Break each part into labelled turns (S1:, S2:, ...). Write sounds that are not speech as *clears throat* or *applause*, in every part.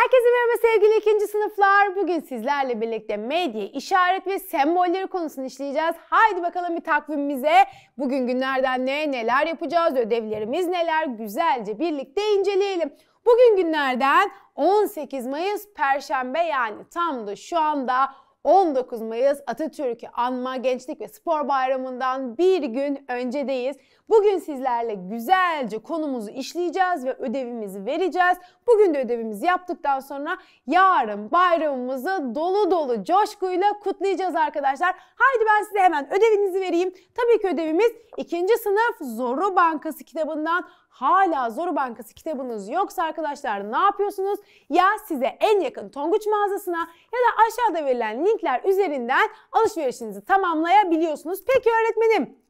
S1: Herkese merhaba sevgili ikinci sınıflar. Bugün sizlerle birlikte medya, işaret ve sembolleri konusunu işleyeceğiz. Haydi bakalım bir takvimimize. Bugün günlerden ne, neler yapacağız, ödevlerimiz neler güzelce birlikte inceleyelim. Bugün günlerden 18 Mayıs Perşembe yani tam da şu anda 19 Mayıs Atatürk'ü anma gençlik ve spor bayramından bir gün öncedeyiz. Bugün sizlerle güzelce konumuzu işleyeceğiz ve ödevimizi vereceğiz. Bugün de ödevimizi yaptıktan sonra yarın bayramımızı dolu dolu coşkuyla kutlayacağız arkadaşlar. Haydi ben size hemen ödevinizi vereyim. Tabii ki ödevimiz 2. sınıf Zoru Bankası kitabından hala Zoru Bankası kitabınız yoksa arkadaşlar ne yapıyorsunuz? Ya size en yakın Tonguç mağazasına ya da aşağıda verilen linkler üzerinden alışverişinizi tamamlayabiliyorsunuz. Peki öğretmenim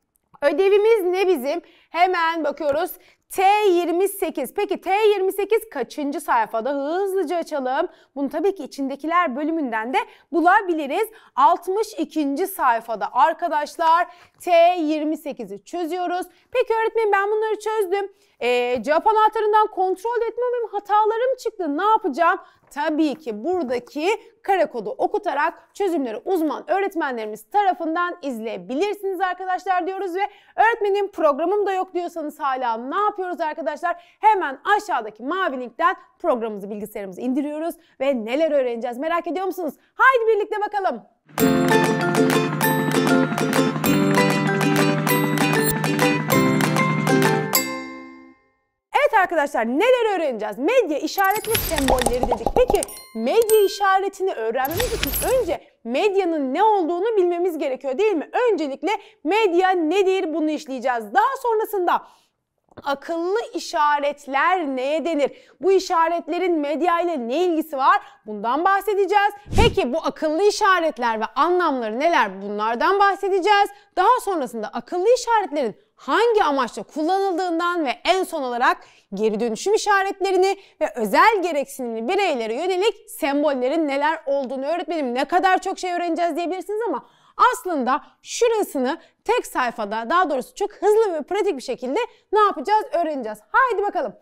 S1: Ödevimiz ne bizim? Hemen bakıyoruz. T28. Peki T28 kaçıncı sayfada? Hızlıca açalım. Bunu tabii ki içindekiler bölümünden de bulabiliriz. 62. sayfada arkadaşlar T28'i çözüyoruz. Peki öğretmenim ben bunları çözdüm. Ee, cevap anahtarından kontrol etmemem hatalarım çıktı. Ne yapacağım? tabii ki buradaki kare kodu okutarak çözümleri uzman öğretmenlerimiz tarafından izleyebilirsiniz arkadaşlar diyoruz ve öğretmenim programım da yok diyorsanız hala ne yapıyoruz arkadaşlar? Hemen aşağıdaki mavi linkten programımızı bilgisayarımızı indiriyoruz ve neler öğreneceğiz merak ediyor musunuz? Haydi birlikte bakalım. Müzik arkadaşlar neler öğreneceğiz? Medya işaretli sembolleri dedik. Peki medya işaretini öğrenmemiz için önce medyanın ne olduğunu bilmemiz gerekiyor değil mi? Öncelikle medya nedir bunu işleyeceğiz. Daha sonrasında akıllı işaretler neye denir? Bu işaretlerin medya ile ne ilgisi var? Bundan bahsedeceğiz. Peki bu akıllı işaretler ve anlamları neler? Bunlardan bahsedeceğiz. Daha sonrasında akıllı işaretlerin hangi amaçla kullanıldığından ve en son olarak geri dönüşüm işaretlerini ve özel gereksinimli bireylere yönelik sembollerin neler olduğunu öğretmenim ne kadar çok şey öğreneceğiz diyebilirsiniz ama aslında şurasını tek sayfada daha doğrusu çok hızlı ve pratik bir şekilde ne yapacağız öğreneceğiz. Haydi bakalım.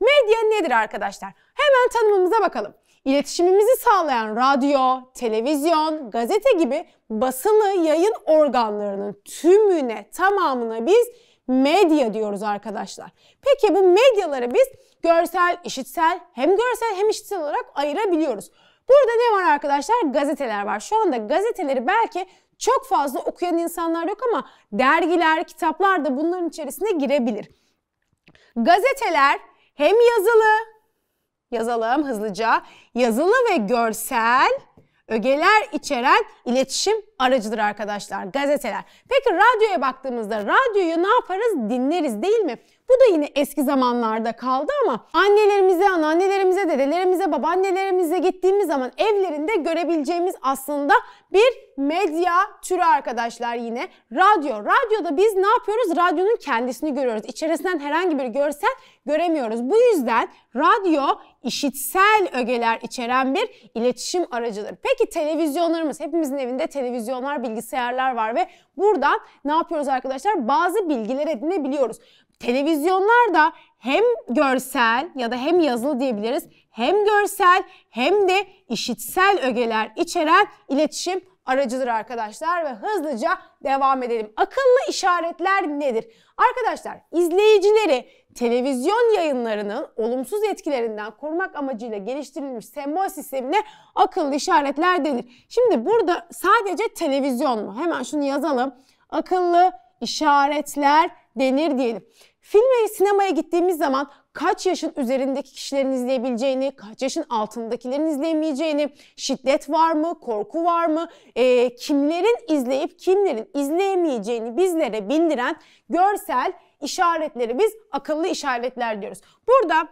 S1: Medya nedir arkadaşlar? Hemen tanımımıza bakalım. İletişimimizi sağlayan radyo, televizyon, gazete gibi basılı yayın organlarının tümüne, tamamına biz medya diyoruz arkadaşlar. Peki bu medyaları biz görsel, işitsel hem görsel hem işitsel olarak ayırabiliyoruz. Burada ne var arkadaşlar? Gazeteler var. Şu anda gazeteleri belki çok fazla okuyan insanlar yok ama dergiler, kitaplar da bunların içerisine girebilir. Gazeteler hem yazılı, yazalım hızlıca, yazılı ve görsel ögeler içeren iletişim aracıdır arkadaşlar gazeteler. Peki radyoya baktığımızda radyoyu ne yaparız? Dinleriz değil mi? Bu da yine eski zamanlarda kaldı ama annelerimize, anneannelerimize, dedelerimize, babaannelerimize gittiğimiz zaman evlerinde görebileceğimiz aslında bir medya türü arkadaşlar yine. Radyo. Radyoda biz ne yapıyoruz? Radyonun kendisini görüyoruz. İçerisinden herhangi bir görsel göremiyoruz. Bu yüzden radyo işitsel ögeler içeren bir iletişim aracıdır. Peki televizyonlarımız, hepimizin evinde televizyonlar, bilgisayarlar var ve buradan ne yapıyoruz arkadaşlar? Bazı bilgiler edinebiliyoruz. Televizyonlar da hem görsel ya da hem yazılı diyebiliriz hem görsel hem de işitsel ögeler içeren iletişim aracıdır arkadaşlar ve hızlıca devam edelim. Akıllı işaretler nedir? Arkadaşlar izleyicileri televizyon yayınlarının olumsuz etkilerinden korumak amacıyla geliştirilmiş sembol sistemine akıllı işaretler denir. Şimdi burada sadece televizyon mu? Hemen şunu yazalım. Akıllı işaretler denir diyelim. Filme, sinemaya gittiğimiz zaman kaç yaşın üzerindeki kişilerin izleyebileceğini, kaç yaşın altındakilerin izleyemeyeceğini, şiddet var mı, korku var mı, e, kimlerin izleyip kimlerin izleyemeyeceğini bizlere bildiren görsel işaretleri biz akıllı işaretler diyoruz. Burada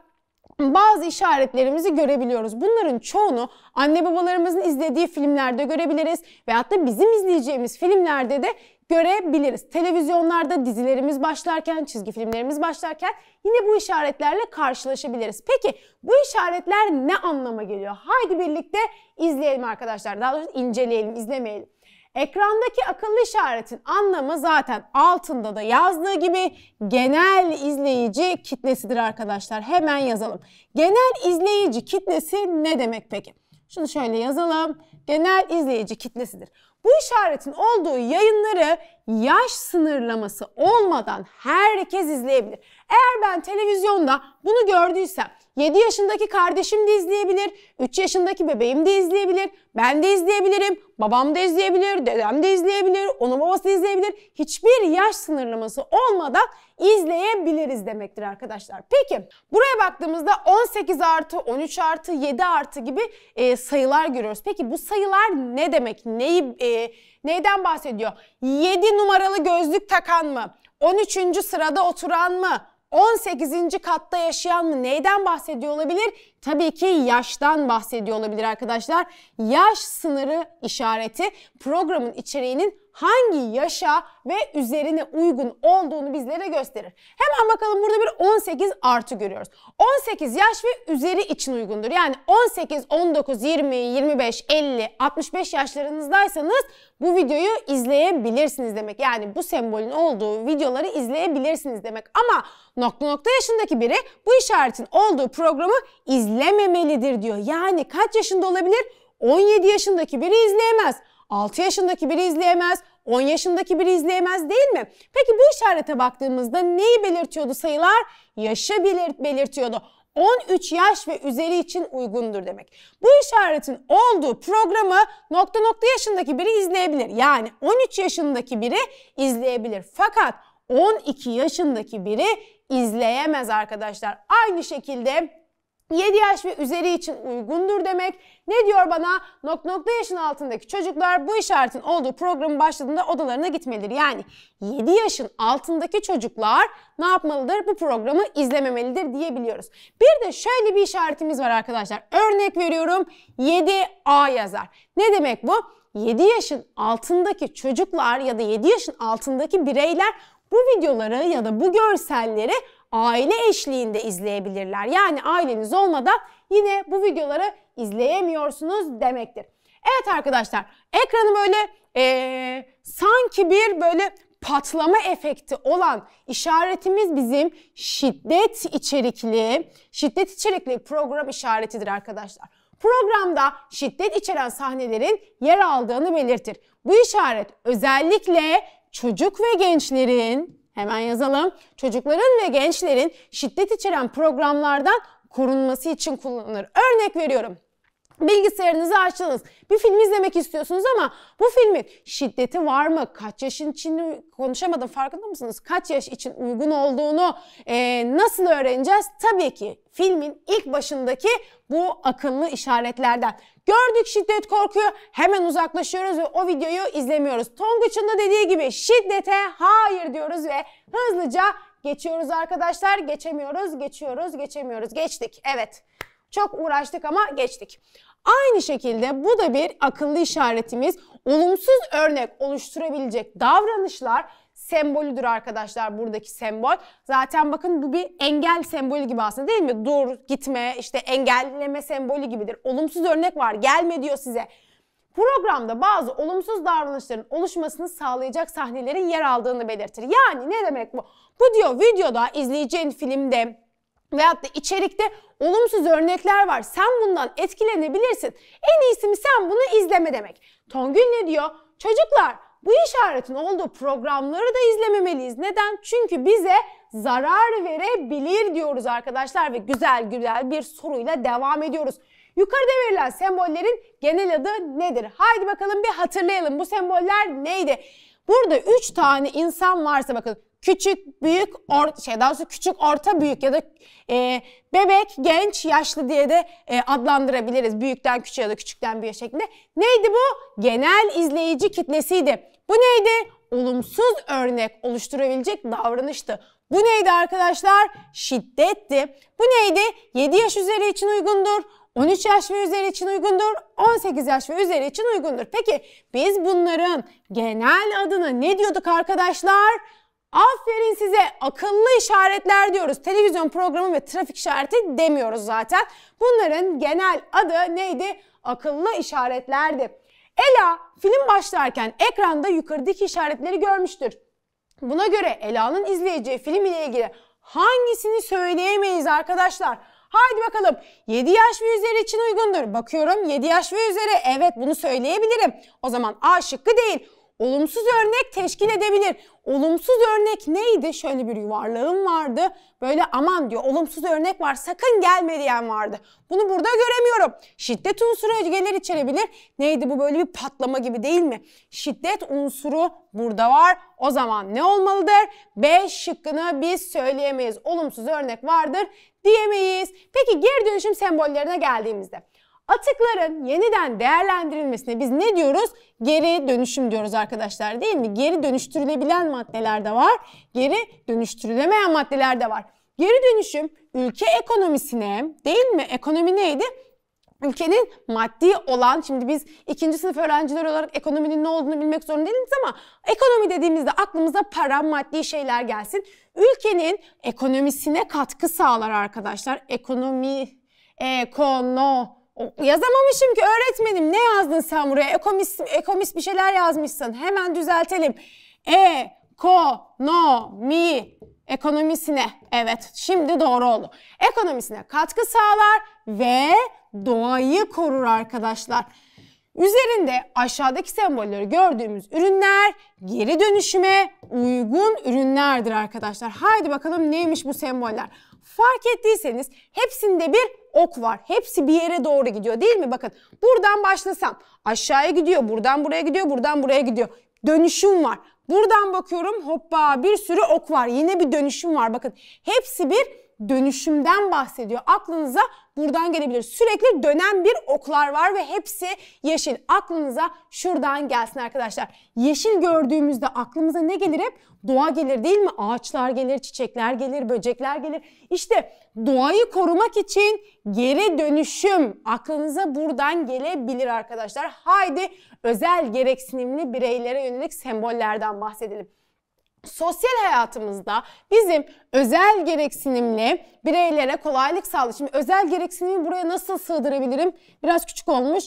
S1: bazı işaretlerimizi görebiliyoruz. Bunların çoğunu anne babalarımızın izlediği filmlerde görebiliriz veyahut da bizim izleyeceğimiz filmlerde de görebiliriz. Televizyonlarda dizilerimiz başlarken, çizgi filmlerimiz başlarken yine bu işaretlerle karşılaşabiliriz. Peki bu işaretler ne anlama geliyor? Haydi birlikte izleyelim arkadaşlar. Daha doğrusu inceleyelim, izlemeyelim. Ekrandaki akıllı işaretin anlamı zaten altında da yazdığı gibi genel izleyici kitlesidir arkadaşlar. Hemen yazalım. Genel izleyici kitlesi ne demek peki? Şunu şöyle yazalım. Genel izleyici kitlesidir. Bu işaretin olduğu yayınları yaş sınırlaması olmadan herkes izleyebilir. Eğer ben televizyonda bunu gördüysem 7 yaşındaki kardeşim de izleyebilir, 3 yaşındaki bebeğim de izleyebilir, ben de izleyebilirim, babam da izleyebilir, dedem de izleyebilir, onun babası da izleyebilir. Hiçbir yaş sınırlaması olmadan izleyebiliriz demektir arkadaşlar. Peki buraya baktığımızda 18 artı, 13 artı, 7 artı gibi e, sayılar görüyoruz. Peki bu sayılar ne demek? Neyi, e, neyden bahsediyor? 7 numaralı gözlük takan mı? 13. sırada oturan mı? 18. katta yaşayan mı? Neyden bahsediyor olabilir? Tabii ki yaştan bahsediyor olabilir arkadaşlar. Yaş sınırı işareti programın içeriğinin hangi yaşa ve üzerine uygun olduğunu bizlere gösterir. Hemen bakalım burada bir 18 artı görüyoruz. 18 yaş ve üzeri için uygundur. Yani 18, 19, 20, 25, 50, 65 yaşlarınızdaysanız bu videoyu izleyebilirsiniz demek. Yani bu sembolün olduğu videoları izleyebilirsiniz demek. Ama nokta nokta yaşındaki biri bu işaretin olduğu programı izlememelidir diyor. Yani kaç yaşında olabilir? 17 yaşındaki biri izleyemez. 6 yaşındaki biri izleyemez, 10 yaşındaki biri izleyemez değil mi? Peki bu işarete baktığımızda neyi belirtiyordu sayılar? Yaşı belir belirtiyordu. 13 yaş ve üzeri için uygundur demek. Bu işaretin olduğu programı nokta nokta yaşındaki biri izleyebilir. Yani 13 yaşındaki biri izleyebilir. Fakat 12 yaşındaki biri izleyemez arkadaşlar. Aynı şekilde 7 yaş ve üzeri için uygundur demek. Ne diyor bana? Nok nokta yaşın altındaki çocuklar bu işaretin olduğu programın başladığında odalarına gitmelidir. Yani 7 yaşın altındaki çocuklar ne yapmalıdır? Bu programı izlememelidir diyebiliyoruz. Bir de şöyle bir işaretimiz var arkadaşlar. Örnek veriyorum 7A yazar. Ne demek bu? 7 yaşın altındaki çocuklar ya da 7 yaşın altındaki bireyler bu videoları ya da bu görselleri aile eşliğinde izleyebilirler. Yani aileniz olmadan yine bu videoları izleyemiyorsunuz demektir. Evet arkadaşlar ekranı böyle ee, sanki bir böyle patlama efekti olan işaretimiz bizim şiddet içerikli, şiddet içerikli program işaretidir arkadaşlar. Programda şiddet içeren sahnelerin yer aldığını belirtir. Bu işaret özellikle çocuk ve gençlerin Hemen yazalım. Çocukların ve gençlerin şiddet içeren programlardan korunması için kullanılır. Örnek veriyorum bilgisayarınızı açtınız. Bir film izlemek istiyorsunuz ama bu filmin şiddeti var mı? Kaç yaşın için konuşamadım farkında mısınız? Kaç yaş için uygun olduğunu e, nasıl öğreneceğiz? Tabii ki filmin ilk başındaki bu akıllı işaretlerden. Gördük şiddet korkuyu hemen uzaklaşıyoruz ve o videoyu izlemiyoruz. Tonguç'un da dediği gibi şiddete hayır diyoruz ve hızlıca geçiyoruz arkadaşlar. Geçemiyoruz, geçiyoruz, geçemiyoruz. Geçtik. Evet. Çok uğraştık ama geçtik. Aynı şekilde bu da bir akıllı işaretimiz. Olumsuz örnek oluşturabilecek davranışlar sembolüdür arkadaşlar buradaki sembol. Zaten bakın bu bir engel sembolü gibi aslında değil mi? Dur, gitme, işte engelleme sembolü gibidir. Olumsuz örnek var, gelme diyor size. Programda bazı olumsuz davranışların oluşmasını sağlayacak sahnelerin yer aldığını belirtir. Yani ne demek bu? Bu diyor videoda, izleyeceğin filmde, veyahut da içerikte olumsuz örnekler var. Sen bundan etkilenebilirsin. En iyisi sen bunu izleme demek. Tongül ne diyor? Çocuklar bu işaretin olduğu programları da izlememeliyiz. Neden? Çünkü bize zarar verebilir diyoruz arkadaşlar ve güzel güzel bir soruyla devam ediyoruz. Yukarıda verilen sembollerin genel adı nedir? Haydi bakalım bir hatırlayalım. Bu semboller neydi? Burada 3 tane insan varsa bakın küçük, büyük, or şey daha doğrusu küçük, orta, büyük ya da e, bebek, genç, yaşlı diye de e, adlandırabiliriz. Büyükten küçüğe ya da küçükten büyüğe şeklinde. Neydi bu? Genel izleyici kitlesiydi. Bu neydi? Olumsuz örnek oluşturabilecek davranıştı. Bu neydi arkadaşlar? Şiddetti. Bu neydi? 7 yaş üzeri için uygundur. 13 yaş ve üzeri için uygundur, 18 yaş ve üzeri için uygundur. Peki biz bunların genel adına ne diyorduk arkadaşlar? Aferin size akıllı işaretler diyoruz. Televizyon programı ve trafik işareti demiyoruz zaten. Bunların genel adı neydi? Akıllı işaretlerdi. Ela film başlarken ekranda yukarıdaki işaretleri görmüştür. Buna göre Ela'nın izleyeceği film ile ilgili hangisini söyleyemeyiz arkadaşlar? Haydi bakalım 7 yaş ve üzeri için uygundur. Bakıyorum 7 yaş ve üzeri evet bunu söyleyebilirim. O zaman A şıkkı değil. Olumsuz örnek teşkil edebilir. Olumsuz örnek neydi? Şöyle bir yuvarlağım vardı. Böyle aman diyor olumsuz örnek var sakın gelme diyen vardı. Bunu burada göremiyorum. Şiddet unsuru ögeler içerebilir. Neydi bu böyle bir patlama gibi değil mi? Şiddet unsuru burada var. O zaman ne olmalıdır? B şıkkını biz söyleyemeyiz. Olumsuz örnek vardır diyemeyiz. Peki geri dönüşüm sembollerine geldiğimizde. Atıkların yeniden değerlendirilmesine biz ne diyoruz? Geri dönüşüm diyoruz arkadaşlar değil mi? Geri dönüştürülebilen maddeler de var, geri dönüştürülemeyen maddeler de var. Geri dönüşüm ülke ekonomisine değil mi? Ekonomi neydi? ülkenin maddi olan, şimdi biz ikinci sınıf öğrenciler olarak ekonominin ne olduğunu bilmek zorunda değiliz ama ekonomi dediğimizde aklımıza para, maddi şeyler gelsin. Ülkenin ekonomisine katkı sağlar arkadaşlar. Ekonomi, ekono, Yazamamışım ki öğretmenim ne yazdın sen buraya? Ekonomist, ekonomist bir şeyler yazmışsın. Hemen düzeltelim. E, ko, no, mi ekonomisine evet şimdi doğru oldu. Ekonomisine katkı sağlar ve doğayı korur arkadaşlar. Üzerinde aşağıdaki sembolleri gördüğümüz ürünler geri dönüşüme uygun ürünlerdir arkadaşlar. Haydi bakalım neymiş bu semboller. Fark ettiyseniz hepsinde bir ok var. Hepsi bir yere doğru gidiyor değil mi? Bakın buradan başlasam aşağıya gidiyor, buradan buraya gidiyor, buradan buraya gidiyor. Dönüşüm var. Buradan bakıyorum hoppa bir sürü ok var. Yine bir dönüşüm var. Bakın hepsi bir dönüşümden bahsediyor. Aklınıza buradan gelebilir. Sürekli dönen bir oklar var ve hepsi yeşil. Aklınıza şuradan gelsin arkadaşlar. Yeşil gördüğümüzde aklımıza ne gelir hep? Doğa gelir değil mi? Ağaçlar gelir, çiçekler gelir, böcekler gelir. İşte doğayı korumak için geri dönüşüm aklınıza buradan gelebilir arkadaşlar. Haydi özel gereksinimli bireylere yönelik sembollerden bahsedelim sosyal hayatımızda bizim özel gereksinimli bireylere kolaylık sağlayacak. Şimdi özel gereksinimi buraya nasıl sığdırabilirim? Biraz küçük olmuş.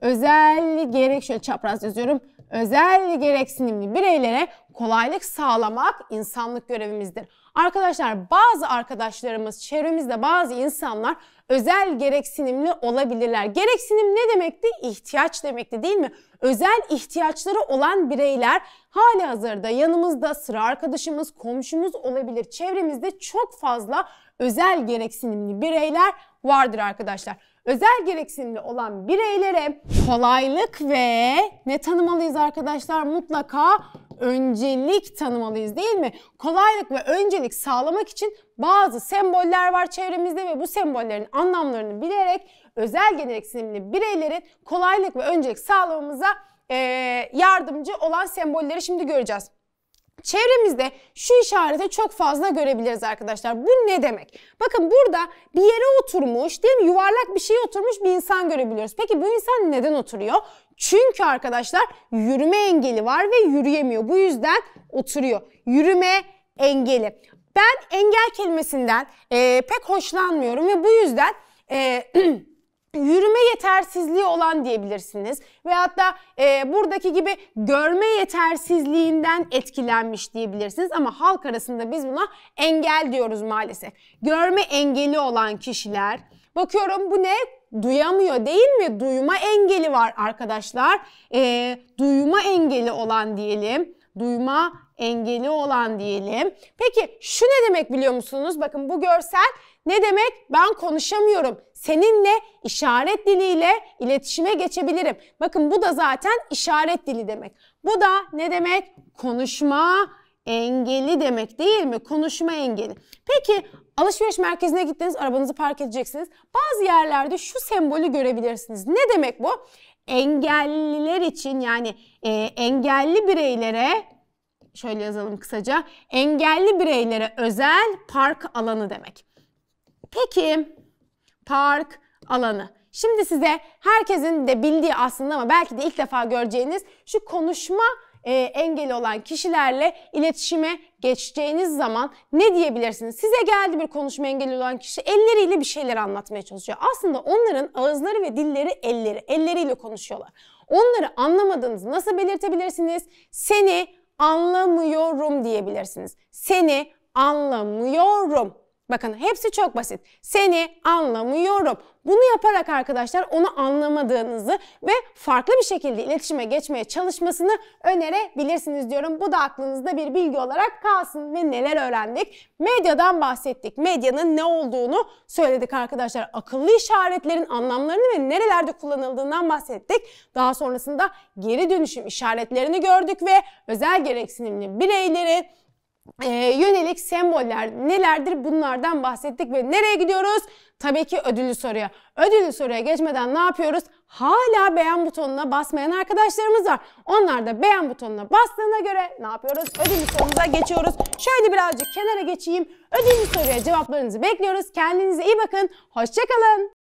S1: Özel gerek şöyle çapraz yazıyorum. Özel gereksinimli bireylere kolaylık sağlamak insanlık görevimizdir. Arkadaşlar bazı arkadaşlarımız, çevremizde bazı insanlar özel gereksinimli olabilirler. Gereksinim ne demekti? İhtiyaç demekti değil mi? Özel ihtiyaçları olan bireyler hali hazırda yanımızda sıra arkadaşımız, komşumuz olabilir. Çevremizde çok fazla özel gereksinimli bireyler vardır arkadaşlar. Özel gereksinimli olan bireylere kolaylık ve ne tanımalıyız arkadaşlar? Mutlaka öncelik tanımalıyız değil mi? Kolaylık ve öncelik sağlamak için bazı semboller var çevremizde ve bu sembollerin anlamlarını bilerek özel gereksinimli bireylerin kolaylık ve öncelik sağlamamıza e, yardımcı olan sembolleri şimdi göreceğiz. Çevremizde şu işareti çok fazla görebiliriz arkadaşlar. Bu ne demek? Bakın burada bir yere oturmuş, değil mi? Yuvarlak bir şeye oturmuş bir insan görebiliyoruz. Peki bu insan neden oturuyor? Çünkü arkadaşlar yürüme engeli var ve yürüyemiyor. Bu yüzden oturuyor. Yürüme engeli. Ben engel kelimesinden e, pek hoşlanmıyorum ve bu yüzden e, *clears throat* yürüme yetersizliği olan diyebilirsiniz. Veyahut da e, buradaki gibi görme yetersizliğinden etkilenmiş diyebilirsiniz. Ama halk arasında biz buna engel diyoruz maalesef. Görme engeli olan kişiler. Bakıyorum bu ne? duyamıyor değil mi? Duyma engeli var arkadaşlar. E, duyma engeli olan diyelim. Duyma engeli olan diyelim. Peki şu ne demek biliyor musunuz? Bakın bu görsel ne demek? Ben konuşamıyorum. Seninle işaret diliyle iletişime geçebilirim. Bakın bu da zaten işaret dili demek. Bu da ne demek? Konuşma engeli demek değil mi? Konuşma engeli. Peki alışveriş merkezine gittiniz, arabanızı park edeceksiniz. Bazı yerlerde şu sembolü görebilirsiniz. Ne demek bu? Engelliler için yani e, engelli bireylere şöyle yazalım kısaca. Engelli bireylere özel park alanı demek. Peki park alanı. Şimdi size herkesin de bildiği aslında ama belki de ilk defa göreceğiniz şu konuşma e, engel olan kişilerle iletişime geçeceğiniz zaman ne diyebilirsiniz? Size geldi bir konuşma engeli olan kişi elleriyle bir şeyler anlatmaya çalışıyor. Aslında onların ağızları ve dilleri elleri. Elleriyle konuşuyorlar. Onları anlamadığınızı nasıl belirtebilirsiniz? Seni anlamıyorum diyebilirsiniz. Seni anlamıyorum. Bakın hepsi çok basit. Seni anlamıyorum. Bunu yaparak arkadaşlar onu anlamadığınızı ve farklı bir şekilde iletişime geçmeye çalışmasını önerebilirsiniz diyorum. Bu da aklınızda bir bilgi olarak kalsın ve neler öğrendik? Medyadan bahsettik. Medyanın ne olduğunu söyledik arkadaşlar. Akıllı işaretlerin anlamlarını ve nerelerde kullanıldığından bahsettik. Daha sonrasında geri dönüşüm işaretlerini gördük ve özel gereksinimli bireyleri e, yönelik semboller nelerdir bunlardan bahsettik ve nereye gidiyoruz? Tabii ki ödüllü soruya. Ödüllü soruya geçmeden ne yapıyoruz? Hala beğen butonuna basmayan arkadaşlarımız var. Onlar da beğen butonuna bastığına göre ne yapıyoruz? Ödüllü sorumuza geçiyoruz. Şöyle birazcık kenara geçeyim. Ödüllü soruya cevaplarınızı bekliyoruz. Kendinize iyi bakın. Hoşçakalın.